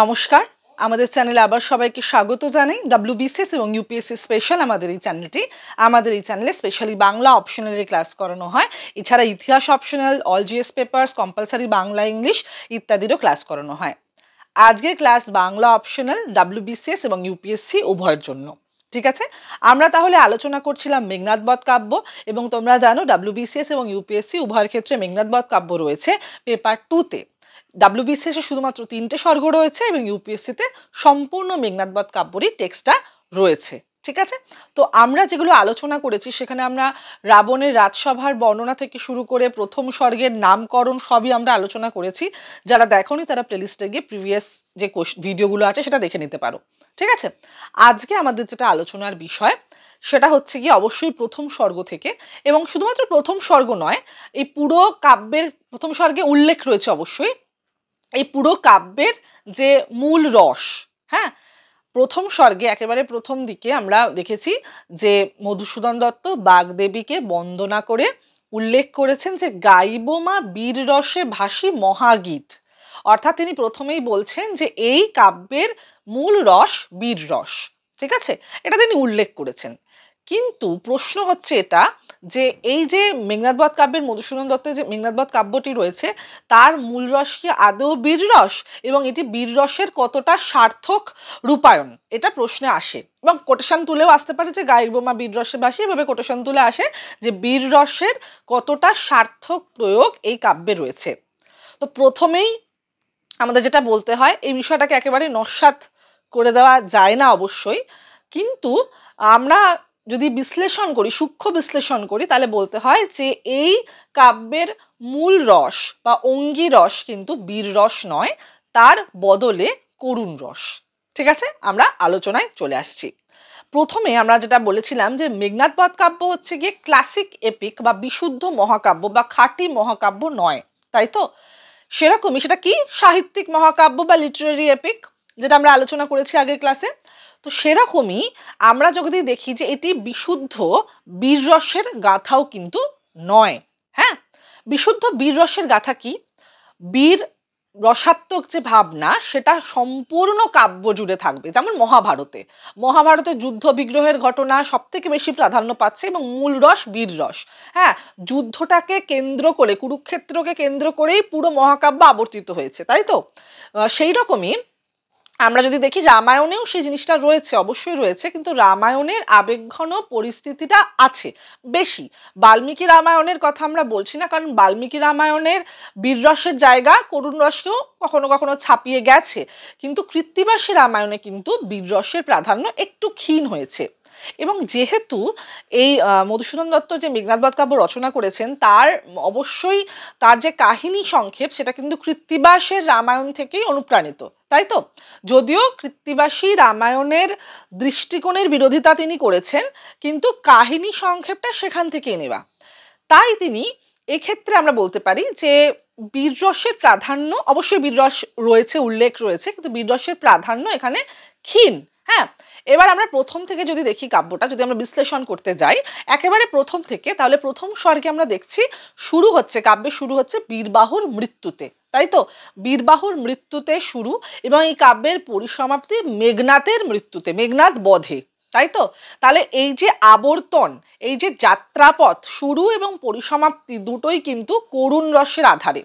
নমস্কার আমাদের চ্যানেলে আবার সবাইকে স্বাগত জানাই ডাব্লিউবিসিএস এবং ইউপিএসসি স্পেশাল আমাদের এই চ্যানেলটি আমাদের এই চ্যানেলে স্পেশালি বাংলা অপশনালি ক্লাস করানো হয় এছাড়া ইতিহাস optional all GS papers compulsory Bangla English ইত্যাদিরও ক্লাস করানো হয় আজকের ক্লাস বাংলা অপশনাল ডাব্লিউবিসিএস এবং ইউপিএসসি উভয়ের জন্য ঠিক আছে আমরা তাহলে আলোচনা করছিলাম মেঘনাথ বধ কাব্য এবং তোমরা জানো ডাব্লিউবিসিএস এবং ইউপিএসসি উভয়ের ক্ষেত্রে মেঘনাথ বধ কাব্য রয়েছে পেপার টুতে ডাব্লিউবিসিএসে শুধুমাত্র তিনটে স্বর্গ রয়েছে এবং ইউপিএসসিতে সম্পূর্ণ মেঘনাথবধ কাব্যরই টেক্সটটা রয়েছে ঠিক আছে তো আমরা যেগুলো আলোচনা করেছি সেখানে আমরা রাবণের রাজসভার বর্ণনা থেকে শুরু করে প্রথম স্বর্গের নামকরণ সবই আমরা আলোচনা করেছি যারা দেখনি তারা প্লেলিস্টে গিয়ে প্রিভিয়াস যে ভিডিওগুলো আছে সেটা দেখে নিতে পারো ঠিক আছে আজকে আমাদের যেটা আলোচনার বিষয় সেটা হচ্ছে কি অবশ্যই প্রথম স্বর্গ থেকে এবং শুধুমাত্র প্রথম স্বর্গ নয় এই পুরো কাব্যের প্রথম স্বর্গে উল্লেখ রয়েছে অবশ্যই এই পুরো কাব্যের যে মূল রস হ্যাঁ প্রথম স্বর্গে একেবারে প্রথম দিকে আমরা দেখেছি যে মধুসূদন দত্ত বাগদেবীকে বন্দনা করে উল্লেখ করেছেন যে গাইবোমা বীর রসে ভাসি মহাগীত অর্থাৎ তিনি প্রথমেই বলছেন যে এই কাব্যের মূল রস বীর রস ঠিক আছে এটা তিনি উল্লেখ করেছেন কিন্তু প্রশ্ন হচ্ছে এটা যে এই যে বধ কাব্যের মধুসূদন দত্তের যে বধ কাব্যটি রয়েছে তার মূল রস কি আদৌ বীররস এবং এটি বীররসের কতটা সার্থক রূপায়ণ এটা প্রশ্নে আসে এবং কোটেশন তুলেও আসতে পারে যে গায়ের বোমা বীররসের ভাষী এভাবে কোটেশন তুলে আসে যে বীররসের কতটা সার্থক প্রয়োগ এই কাব্যে রয়েছে তো প্রথমেই আমাদের যেটা বলতে হয় এই বিষয়টাকে একেবারে নস্বাত করে দেওয়া যায় না অবশ্যই কিন্তু আমরা যদি বিশ্লেষণ করি সূক্ষ্ম বিশ্লেষণ করি তাহলে বলতে হয় যে এই কাব্যের মূল রস বা অঙ্গী রস কিন্তু বীর রস নয় তার বদলে করুণ রস ঠিক আছে আমরা আলোচনায় চলে আসছি প্রথমে আমরা যেটা বলেছিলাম যে মেঘনাথবধ কাব্য হচ্ছে গিয়ে ক্লাসিক এপিক বা বিশুদ্ধ মহাকাব্য বা খাঁটি মহাকাব্য নয় তাই তো সেরকমই সেটা কি সাহিত্যিক মহাকাব্য বা লিটারেরি এপিক যেটা আমরা আলোচনা করেছি আগের ক্লাসে তো সেরকমই আমরা যদি দেখি যে এটি বিশুদ্ধ বীররসের গাথাও কিন্তু নয় হ্যাঁ বিশুদ্ধ বীররসের গাথা কি বীর রসাত্মক যে ভাবনা সেটা সম্পূর্ণ কাব্য জুড়ে থাকবে যেমন মহাভারতে মহাভারতে যুদ্ধ বিগ্রহের ঘটনা সব থেকে বেশি প্রাধান্য পাচ্ছে এবং মূল রস বীর রস হ্যাঁ যুদ্ধটাকে কেন্দ্র করে কুরুক্ষেত্রকে কেন্দ্র করেই পুরো মহাকাব্য আবর্তিত হয়েছে তাই তো সেই রকমই আমরা যদি দেখি রামায়ণেও সেই জিনিসটা রয়েছে অবশ্যই রয়েছে কিন্তু রামায়ণের আবেগঘন পরিস্থিতিটা আছে বেশি বাল্মীকি রামায়ণের কথা আমরা বলছি না কারণ বাল্মীকি রামায়ণের বীররসের জায়গা করুণ রসকেও কখনো কখনো ছাপিয়ে গেছে কিন্তু কৃত্তিবাসী রামায়ণে কিন্তু বীররসের প্রাধান্য একটু ক্ষীণ হয়েছে এবং যেহেতু এই মধুসূদন দত্ত যে মেঘনাথবাদ কাব্য রচনা করেছেন তার অবশ্যই তার যে কাহিনী সংক্ষেপ সেটা কিন্তু কৃত্তিবাসের রামায়ণ থেকেই অনুপ্রাণিত তাই তো যদিও কৃত্তিবাসী রামায়ণের দৃষ্টিকোণের বিরোধিতা তিনি করেছেন কিন্তু কাহিনী সংক্ষেপটা সেখান থেকেই নেওয়া তাই তিনি এক্ষেত্রে আমরা বলতে পারি যে বীররসের প্রাধান্য অবশ্যই বীররস রয়েছে উল্লেখ রয়েছে কিন্তু বীররসের প্রাধান্য এখানে ক্ষীণ হ্যাঁ এবার আমরা প্রথম থেকে যদি দেখি কাব্যটা যদি আমরা বিশ্লেষণ করতে যাই একেবারে প্রথম থেকে তাহলে প্রথম স্বর্গে আমরা দেখছি শুরু হচ্ছে কাব্যে শুরু হচ্ছে বীরবাহুর মৃত্যুতে তাই তো বীরবাহুর মৃত্যুতে শুরু এবং এই কাব্যের পরিসমাপ্তি মেঘনাথের মৃত্যুতে মেঘনাথ বধে তাই তো তাহলে এই যে আবর্তন এই যে যাত্রাপথ শুরু এবং পরিসমাপ্তি দুটোই কিন্তু করুণ রসের আধারে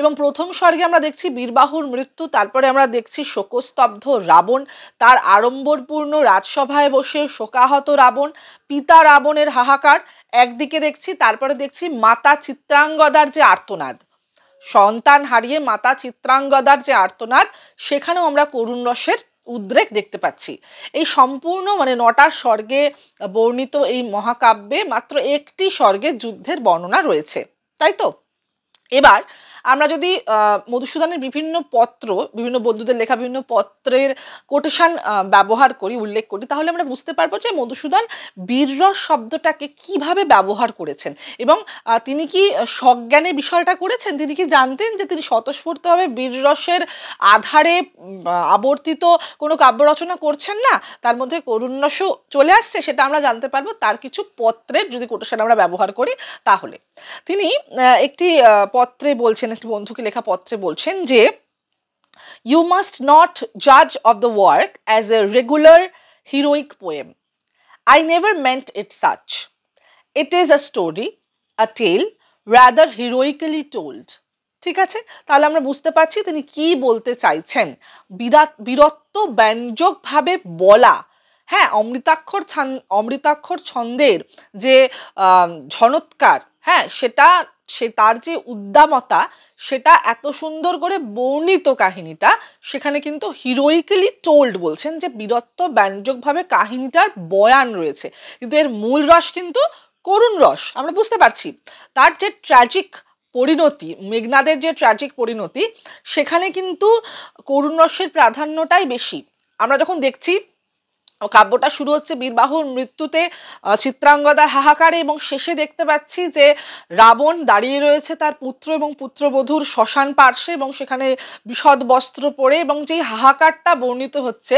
এবং প্রথম স্বর্গে আমরা দেখছি বীরবাহুর মৃত্যু তারপরে আমরা দেখছি শোকস্তব্ধ রাবণ তার আড়ম্বরপূর্ণ রাজসভায় বসে শোকাহত রাবণ পিতা রাবণের হাহাকার একদিকে দেখছি তারপরে দেখছি মাতা চিত্রাঙ্গদার যে আর্তনাদ সন্তান হারিয়ে মাতা চিত্রাঙ্গদার যে আর্তনাদ সেখানেও আমরা করুণ রসের উদ্রেক দেখতে পাচ্ছি এই সম্পূর্ণ মানে নটা স্বর্গে বর্ণিত এই মহাকাব্যে মাত্র একটি স্বর্গের যুদ্ধের বর্ণনা রয়েছে তাই তো এবার আমরা যদি মধুসূদনের বিভিন্ন পত্র বিভিন্ন বন্ধুদের লেখা বিভিন্ন পত্রের কোটেশন ব্যবহার করি উল্লেখ করি তাহলে আমরা বুঝতে পারবো যে মধুসূদন বীররস শব্দটাকে কিভাবে ব্যবহার করেছেন এবং তিনি কি সজ্ঞানে বিষয়টা করেছেন তিনি কি জানতেন যে তিনি স্বতঃস্ফূর্তভাবে বীররসের আধারে আবর্তিত কোনো কাব্য রচনা করছেন না তার মধ্যে করুণরস চলে আসছে সেটা আমরা জানতে পারবো তার কিছু পত্রের যদি কোটেশন আমরা ব্যবহার করি তাহলে তিনি একটি পত্রে বলছেন একটি বন্ধুকে লেখা পত্রে বলছেন যে ইউ মাস্ট নট জাজ of the work as a regular heroic poem I never meant it such it is a story a tale rather heroically told ঠিক আছে তাহলে আমরা বুঝতে পারছি তিনি কি বলতে চাইছেন বিরাট বীরত্ব ব্যঞ্জকভাবে বলা হ্যাঁ অমৃতাক্ষর ছান অমৃতাক্ষর ছন্দের যে ঝনৎকার হ্যাঁ সেটা সে তার যে উদ্দামতা সেটা এত সুন্দর করে বর্ণিত কাহিনীটা সেখানে কিন্তু হিরোইকেলি টোল্ড বলছেন যে বীরত্ব ব্যঞ্জকভাবে কাহিনীটার বয়ান রয়েছে কিন্তু এর মূল রস কিন্তু করুণ রস আমরা বুঝতে পারছি তার যে ট্র্যাজিক পরিণতি মেঘনাদের যে ট্র্যাজিক পরিণতি সেখানে কিন্তু করুণ রসের প্রাধান্যটাই বেশি আমরা যখন দেখছি কাব্যটা শুরু হচ্ছে বীরবাহুর মৃত্যুতে চিত্রাঙ্গদার হাহাকারে এবং শেষে দেখতে পাচ্ছি যে রাবণ দাঁড়িয়ে রয়েছে তার পুত্র এবং পুত্রবধূর শ্মশান পার্শ্বে এবং সেখানে বিশদ বস্ত্র পরে এবং যেই হাহাকারটা বর্ণিত হচ্ছে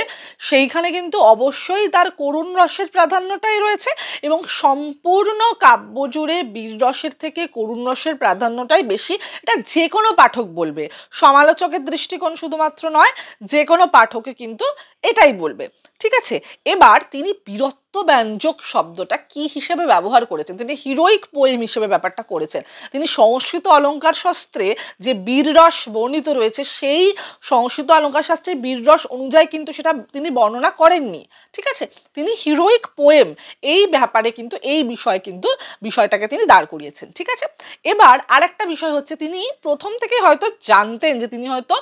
সেইখানে কিন্তু অবশ্যই তার করুণ রসের প্রাধান্যটাই রয়েছে এবং সম্পূর্ণ কাব্য জুড়ে বীররসের থেকে করুণ রসের প্রাধান্যটাই বেশি এটা যে কোনো পাঠক বলবে সমালোচকের দৃষ্টিকোণ শুধুমাত্র নয় যে কোনো পাঠকে কিন্তু এটাই বলবে ঠিক আছে এবার তিনি বীরত্ব ব্যঞ্জক শব্দটা কি হিসেবে ব্যবহার করেছেন তিনি হিরোইক পোয়েম হিসেবে ব্যাপারটা করেছেন তিনি সংস্কৃত অলঙ্কার শাস্ত্রে যে বীররস বর্ণিত রয়েছে সেই সংস্কৃত অলঙ্কার শাস্ত্রে বীররস অনুযায়ী কিন্তু সেটা তিনি বর্ণনা করেননি ঠিক আছে তিনি হিরোইক পোয়েম এই ব্যাপারে কিন্তু এই বিষয়ে কিন্তু বিষয়টাকে তিনি দাঁড় করিয়েছেন ঠিক আছে এবার আর একটা বিষয় হচ্ছে তিনি প্রথম থেকে হয়তো জানতেন যে তিনি হয়তো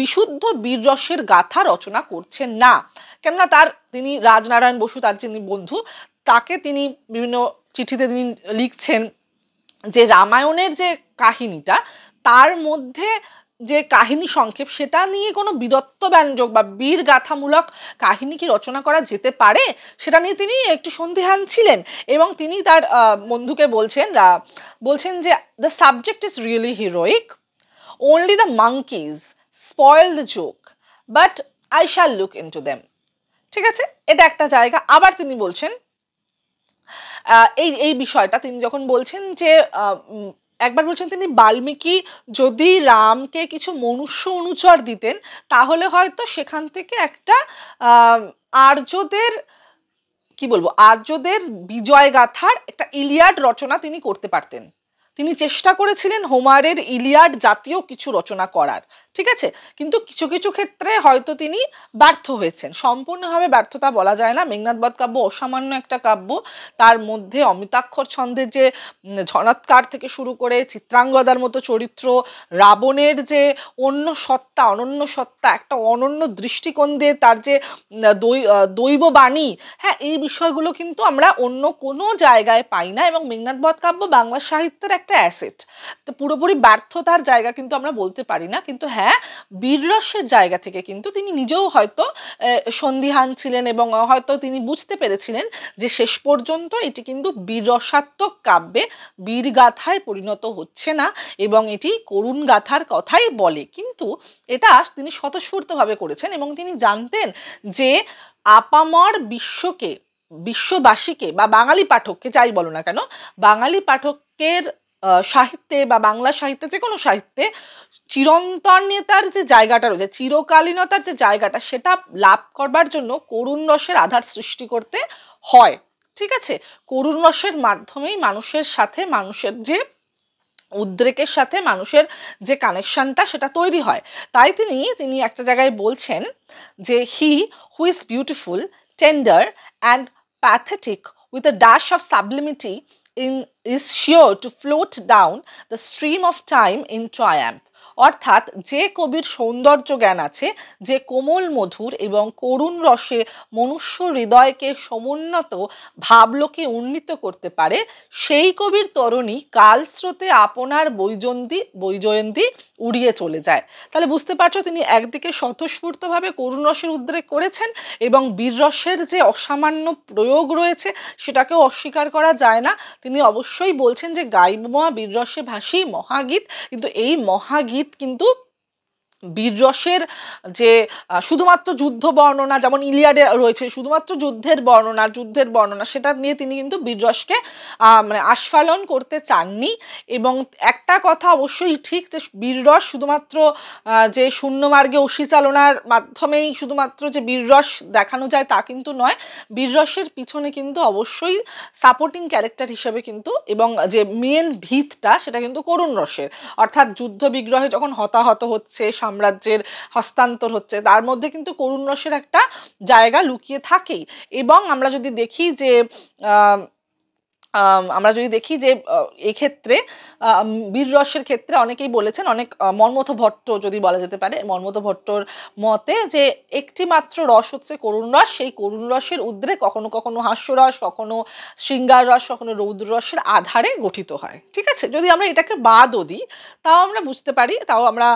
বিশুদ্ধ বীররসের গাথা রচনা করছেন না কেননা তার তিনি রাজনারায়ণ বসু তার যিনি বন্ধু তাকে তিনি বিভিন্ন চিঠিতে তিনি লিখছেন যে রামায়ণের যে কাহিনীটা তার মধ্যে যে কাহিনী সংক্ষেপ সেটা নিয়ে কোনো বীরত্ব ব্যঞ্জক বা বীর গাথামূলক কাহিনী কি রচনা করা যেতে পারে সেটা নিয়ে তিনি একটু সন্দিহান ছিলেন এবং তিনি তার বন্ধুকে বলছেন বলছেন যে the subject is really heroic the the spoil the joke but I shall look into them. ঠিক আছে এটা একটা জায়গা আবার তিনি বলছেন এই এই বিষয়টা তিনি যখন বলছেন যে একবার বলছেন তিনি বাল্মীকি যদি রামকে কিছু মনুষ্য অনুচর দিতেন তাহলে হয়তো সেখান থেকে একটা আর্যদের কি বলবো আর্যদের বিজয় গাথার একটা ইলিয়াড রচনা তিনি করতে পারতেন তিনি চেষ্টা করেছিলেন হোমারের ইলিয়াড জাতীয় কিছু রচনা করার ঠিক আছে কিন্তু কিছু কিছু ক্ষেত্রে হয়তো তিনি ব্যর্থ হয়েছেন সম্পূর্ণভাবে ব্যর্থতা বলা যায় না মেঘনাথ বধ কাব্য অসামান্য একটা কাব্য তার মধ্যে অমিতাক্ষর ছন্দের যে ঝনৎকার থেকে শুরু করে চিত্রাঙ্গদার মতো চরিত্র রাবণের যে অন্য সত্তা অনন্য সত্তা একটা অনন্য দৃষ্টিকোণ দিয়ে তার যে দৈব বাণী হ্যাঁ এই বিষয়গুলো কিন্তু আমরা অন্য কোনো জায়গায় পাই না এবং মেঘনাথ বধ কাব্য বাংলা সাহিত্যের একটা একটা অ্যাসেট তো পুরোপুরি ব্যর্থতার জায়গা কিন্তু আমরা বলতে পারি না কিন্তু হ্যাঁ বীররসের জায়গা থেকে কিন্তু তিনি নিজেও হয়তো সন্দিহান ছিলেন এবং হয়তো তিনি বুঝতে পেরেছিলেন যে শেষ পর্যন্ত এটি কিন্তু বীররসাত্মক কাব্যে বীরগাথায় পরিণত হচ্ছে না এবং এটি করুণ গাথার কথাই বলে কিন্তু এটা তিনি স্বতঃস্ফূর্তভাবে করেছেন এবং তিনি জানতেন যে আপামর বিশ্বকে বিশ্ববাসীকে বা বাঙালি পাঠককে যাই বলো না কেন বাঙালি পাঠকের সাহিত্যে বা বাংলা সাহিত্যে যে কোনো সাহিত্যে চিরন্তনীয়তার যে জায়গাটা রয়েছে চিরকালীনতার যে জায়গাটা সেটা লাভ করবার জন্য করুণ রসের আধার সৃষ্টি করতে হয় ঠিক আছে করুণ রসের মাধ্যমেই মানুষের সাথে মানুষের যে উদ্রেকের সাথে মানুষের যে কানেকশনটা সেটা তৈরি হয় তাই তিনি তিনি একটা জায়গায় বলছেন যে he who is beautiful tender and pathetic with a dash of sublimity in, is sure to float down the stream of time in triumph. অর্থাৎ যে কবির সৌন্দর্য জ্ঞান আছে যে কোমল মধুর এবং করুণ রসে মনুষ্য হৃদয়কে সমুন্নত ভাবলোকে উন্নীত করতে পারে সেই কবির তরণী কালস্রোতে আপনার বৈজয়ন্তী বৈজয়ন্তী উড়িয়ে চলে যায় তাহলে বুঝতে পারছো তিনি একদিকে স্বতঃস্ফূর্তভাবে করুণ রসের উদ্রেক করেছেন এবং বীররসের যে অসামান্য প্রয়োগ রয়েছে সেটাকেও অস্বীকার করা যায় না তিনি অবশ্যই বলছেন যে গাইবোয়া বীররসে ভাসি মহাগীত কিন্তু এই মহাগীত কিন্তু বীররসের যে শুধুমাত্র যুদ্ধ বর্ণনা যেমন ইলিয়াডে রয়েছে শুধুমাত্র যুদ্ধের বর্ণনা যুদ্ধের বর্ণনা সেটা নিয়ে তিনি কিন্তু বীররসকে মানে আস্ফালন করতে চাননি এবং একটা কথা অবশ্যই ঠিক যে বীররস শুধুমাত্র যে শূন্য মার্গে অসিচালনার মাধ্যমেই শুধুমাত্র যে বীররস দেখানো যায় তা কিন্তু নয় বীররসের পিছনে কিন্তু অবশ্যই সাপোর্টিং ক্যারেক্টার হিসেবে কিন্তু এবং যে মেন ভিতটা সেটা কিন্তু করুণ রসের অর্থাৎ যুদ্ধ বিগ্রহে যখন হতাহত হচ্ছে সাম্রাজ্যের হস্তান্তর হচ্ছে তার মধ্যে কিন্তু করুণ রসের একটা জায়গা লুকিয়ে থাকেই এবং আমরা যদি দেখি যে আমরা যদি দেখি যে এক্ষেত্রে বীর রসের ক্ষেত্রে অনেকেই বলেছেন অনেক মর্মথ ভট্ট যদি বলা যেতে পারে মর্মথ ভট্টর মতে যে একটি মাত্র রস হচ্ছে করুণ রস সেই করুণ রসের উদ্রে কখনো কখনো হাস্যরস কখনো শৃঙ্গার রস কখনো রৌদ্র রসের আধারে গঠিত হয় ঠিক আছে যদি আমরা এটাকে বাদও দিই তাও আমরা বুঝতে পারি তাও আমরা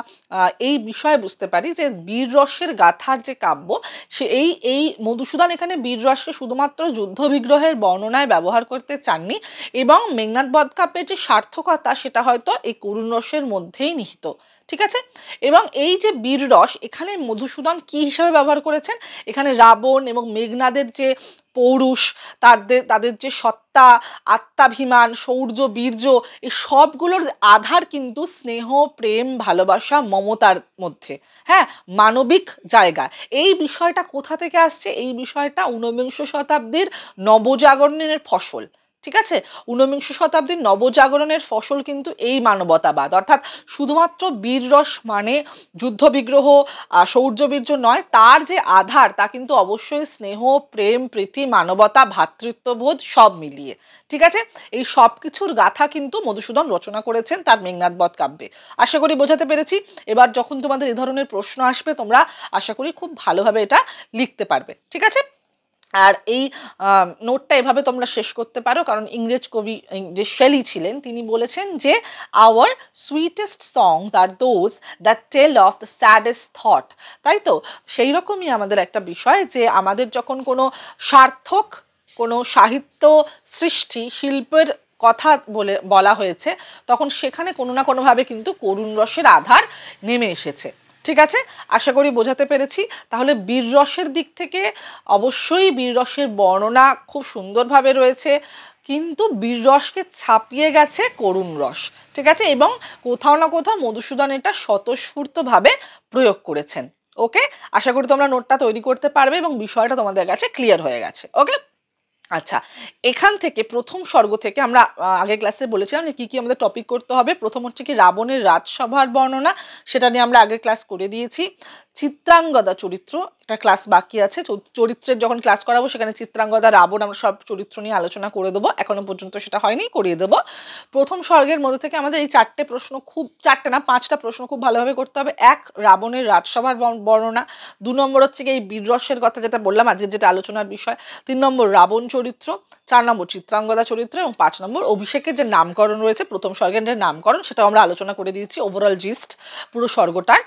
এই বিষয়ে বুঝতে পারি যে বীর রসের গাথার যে কাব্য সে এই এই মধুসূদন এখানে বীর রসকে শুধুমাত্র যুদ্ধ বিগ্রহের বর্ণনায় ব্যবহার করতে চান পাননি এবং মেঘনাথ বধকাব্যের যে সার্থকতা সেটা হয়তো এই করুণ রসের মধ্যেই নিহিত ঠিক আছে এবং এই যে বীর রস এখানে মধুসূদন কি হিসাবে ব্যবহার করেছেন এখানে রাবণ এবং মেঘনাদের যে পৌরুষ তাদের তাদের যে সত্তা আত্মাভিমান শৌর্য বীর্য এই সবগুলোর আধার কিন্তু স্নেহ প্রেম ভালোবাসা মমতার মধ্যে হ্যাঁ মানবিক জায়গা এই বিষয়টা কোথা থেকে আসছে এই বিষয়টা ঊনবিংশ শতাব্দীর নবজাগরণের ফসল ঠিক আছে ঊনবিংশ শতাব্দীর নবজাগরণের ফসল কিন্তু এই মানবতাবাদ অর্থাৎ শুধুমাত্র বীররস মানে যুদ্ধবিগ্রহ শৌর্যবীর্য নয় তার যে আধার তা কিন্তু অবশ্যই স্নেহ প্রেম প্রীতি মানবতা ভ্রাতৃত্ববোধ সব মিলিয়ে ঠিক আছে এই সব কিছুর গাথা কিন্তু মধুসূদন রচনা করেছেন তার মেঘনাথবধ কাব্যে আশা করি বোঝাতে পেরেছি এবার যখন তোমাদের এ ধরনের প্রশ্ন আসবে তোমরা আশা করি খুব ভালোভাবে এটা লিখতে পারবে ঠিক আছে আর এই নোটটা এভাবে তোমরা শেষ করতে পারো কারণ ইংরেজ কবি যে শেলি ছিলেন তিনি বলেছেন যে our sweetest songs are those that tell of the saddest thought তাই তো সেই রকমই আমাদের একটা বিষয় যে আমাদের যখন কোনো সার্থক কোনো সাহিত্য সৃষ্টি শিল্পের কথা বলে বলা হয়েছে তখন সেখানে কোনো না কোনোভাবে কিন্তু করুণ রসের আধার নেমে এসেছে ঠিক আছে আশা করি বোঝাতে পেরেছি তাহলে বীর রসের দিক থেকে অবশ্যই বীর রসের বর্ণনা খুব সুন্দরভাবে রয়েছে কিন্তু বীর রসকে ছাপিয়ে গেছে করুণ রস ঠিক আছে এবং কোথাও না কোথাও মধুসূদন এটা স্বতঃস্ফূর্তভাবে প্রয়োগ করেছেন ওকে আশা করি তোমরা নোটটা তৈরি করতে পারবে এবং বিষয়টা তোমাদের কাছে ক্লিয়ার হয়ে গেছে ওকে আচ্ছা এখান থেকে প্রথম স্বর্গ থেকে আমরা আগের ক্লাসে বলেছিলাম যে কী কী আমাদের টপিক করতে হবে প্রথম হচ্ছে কি রাবণের রাজসভার বর্ণনা সেটা নিয়ে আমরা আগের ক্লাস করে দিয়েছি চিত্রাঙ্গদা চরিত্র একটা ক্লাস বাকি আছে চরিত্রের যখন ক্লাস করাবো সেখানে চিত্রাঙ্গদা রাবণ আমরা সব চরিত্র নিয়ে আলোচনা করে দেবো এখনো পর্যন্ত সেটা হয়নি করিয়ে দেবো প্রথম স্বর্গের মধ্যে থেকে আমাদের এই চারটে প্রশ্ন খুব চারটে না পাঁচটা প্রশ্ন খুব ভালোভাবে করতে হবে এক রাবণের রাজসভার বর্ণনা দু নম্বর হচ্ছে এই বীররসের কথা যেটা বললাম আজকে যেটা আলোচনার বিষয় তিন নম্বর রাবণ চরিত্র চার নম্বর চিত্রাঙ্গদা চরিত্র এবং পাঁচ নম্বর অভিষেকের যে নামকরণ রয়েছে প্রথম স্বর্গের যে নামকরণ সেটাও আমরা আলোচনা করে দিয়েছি ওভারঅল জিস্ট পুরো স্বর্গটার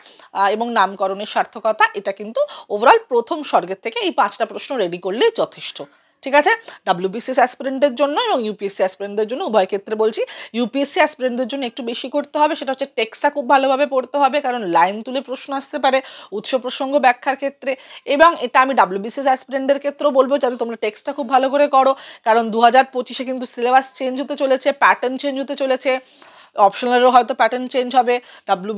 এবং নামকরণের সার্থকতা এটা কিন্তু ওভারঅল প্রথম স্বর্গের থেকে এই পাঁচটা প্রশ্ন রেডি করলেই যথেষ্ট ঠিক আছে ডাব্লিউবিসিএস অ্যাসপিরেন্টের জন্য এবং ইউপিএসসি অ্যাসপিরেন্টদের জন্য উভয় ক্ষেত্রে বলছি ইউপিএসসি অ্যাসপিরেন্টদের জন্য একটু বেশি করতে হবে সেটা হচ্ছে টেক্সটটা খুব ভালোভাবে পড়তে হবে কারণ লাইন তুলে প্রশ্ন আসতে পারে উৎস প্রসঙ্গ ব্যাখ্যার ক্ষেত্রে এবং এটা আমি ডাব্লিউবিসিএস অ্যাসপিরেন্টের ক্ষেত্রেও বলবো যাতে তোমরা টেক্সটটা খুব ভালো করে করো কারণ দু হাজার পঁচিশে কিন্তু সিলেবাস চেঞ্জ হতে চলেছে প্যাটার্ন চেঞ্জ হতে চলেছে অপশনালেরও হয়তো প্যাটার্ন চেঞ্জ হবে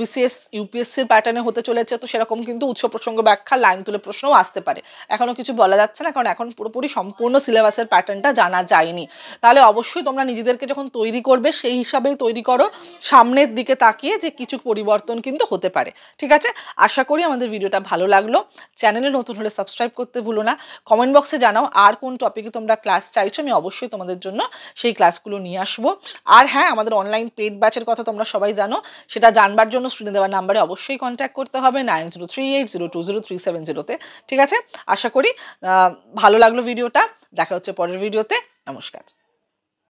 বিসিএস ইউপিএসসির প্যাটার্নে হতে চলেছে তো সেরকম কিন্তু উৎস প্রসঙ্গ ব্যাখ্যা লাইন তুলে প্রশ্নও আসতে পারে এখনও কিছু বলা যাচ্ছে না কারণ এখন পুরোপুরি সম্পূর্ণ সিলেবাসের প্যাটার্নটা জানা যায়নি তাহলে অবশ্যই তোমরা নিজেদেরকে যখন তৈরি করবে সেই হিসাবেই তৈরি করো সামনের দিকে তাকিয়ে যে কিছু পরিবর্তন কিন্তু হতে পারে ঠিক আছে আশা করি আমাদের ভিডিওটা ভালো লাগলো চ্যানেলে নতুন হলে সাবস্ক্রাইব করতে ভুলো না কমেন্ট বক্সে জানাও আর কোন টপিকে তোমরা ক্লাস চাইছো আমি অবশ্যই তোমাদের জন্য সেই ক্লাসগুলো নিয়ে আসবো আর হ্যাঁ আমাদের অনলাইন পেড বা ব্যাচের কথা তোমরা সবাই জানো সেটা জানবার জন্য স্ক্রিনে দেওয়ার নাম্বারে অবশ্যই কন্ট্যাক্ট করতে হবে nine zero three eight zero two zero three seven জিরোতে ঠিক আছে আশা করি ভালো লাগলো ভিডিওটা দেখা হচ্ছে পরের ভিডিওতে নমস্কার